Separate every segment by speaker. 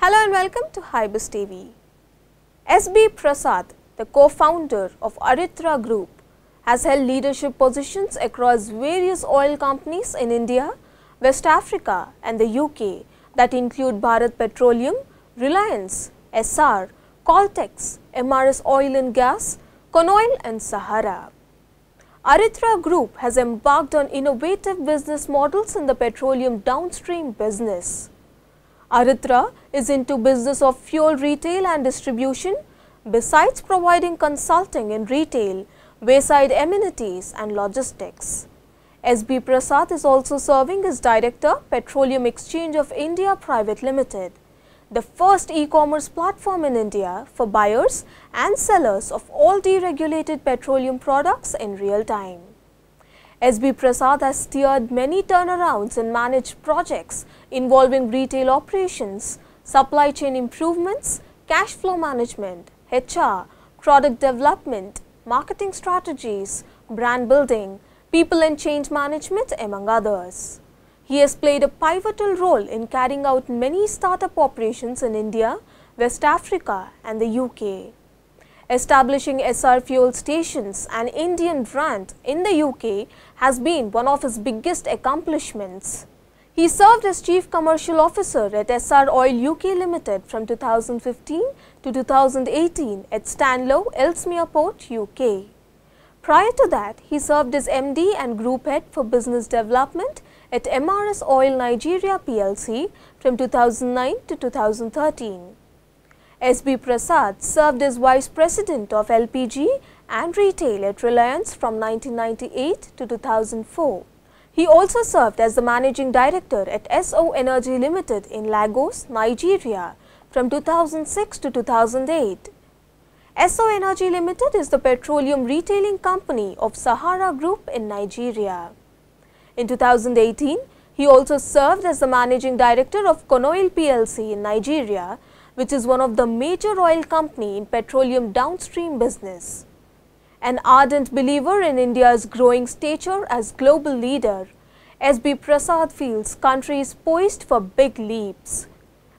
Speaker 1: Hello and welcome to Hybus TV. S.B. Prasad, the co-founder of Arithra Group, has held leadership positions across various oil companies in India, West Africa and the UK that include Bharat Petroleum, Reliance, SR, Coltex, MRS Oil and Gas, Conoil and Sahara. Arithra Group has embarked on innovative business models in the petroleum downstream business. Aritra is into business of fuel retail and distribution besides providing consulting in retail, wayside amenities and logistics. SB Prasad is also serving as Director, Petroleum Exchange of India Private Limited, the first e-commerce platform in India for buyers and sellers of all deregulated petroleum products in real time. SB Prasad has steered many turnarounds and managed projects involving retail operations, supply chain improvements, cash flow management, HR, product development, marketing strategies, brand building, people and change management among others. He has played a pivotal role in carrying out many startup operations in India, West Africa and the UK. Establishing SR fuel stations, an Indian brand in the UK, has been one of his biggest accomplishments. He served as Chief Commercial Officer at SR Oil UK Limited from 2015 to 2018 at Stanlow, Ellesmere Port, UK. Prior to that, he served as MD and Group Head for Business Development at MRS Oil Nigeria plc from 2009 to 2013. S.B. Prasad served as Vice President of LPG and Retail at Reliance from 1998 to 2004. He also served as the Managing Director at SO Energy Limited in Lagos, Nigeria from 2006 to 2008. SO Energy Limited is the petroleum retailing company of Sahara Group in Nigeria. In 2018, he also served as the Managing Director of Conoil PLC in Nigeria which is one of the major oil company in petroleum downstream business. An ardent believer in India's growing stature as global leader, S.B. Prasad feels country is poised for big leaps.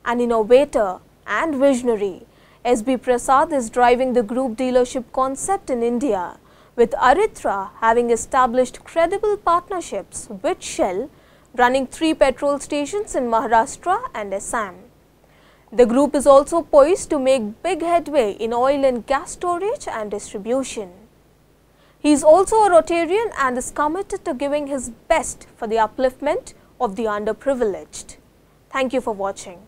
Speaker 1: An innovator and visionary, S.B. Prasad is driving the group dealership concept in India, with Arithra having established credible partnerships with Shell, running three petrol stations in Maharashtra and Assam. The group is also poised to make big headway in oil and gas storage and distribution. He is also a Rotarian and is committed to giving his best for the upliftment of the underprivileged. Thank you for watching.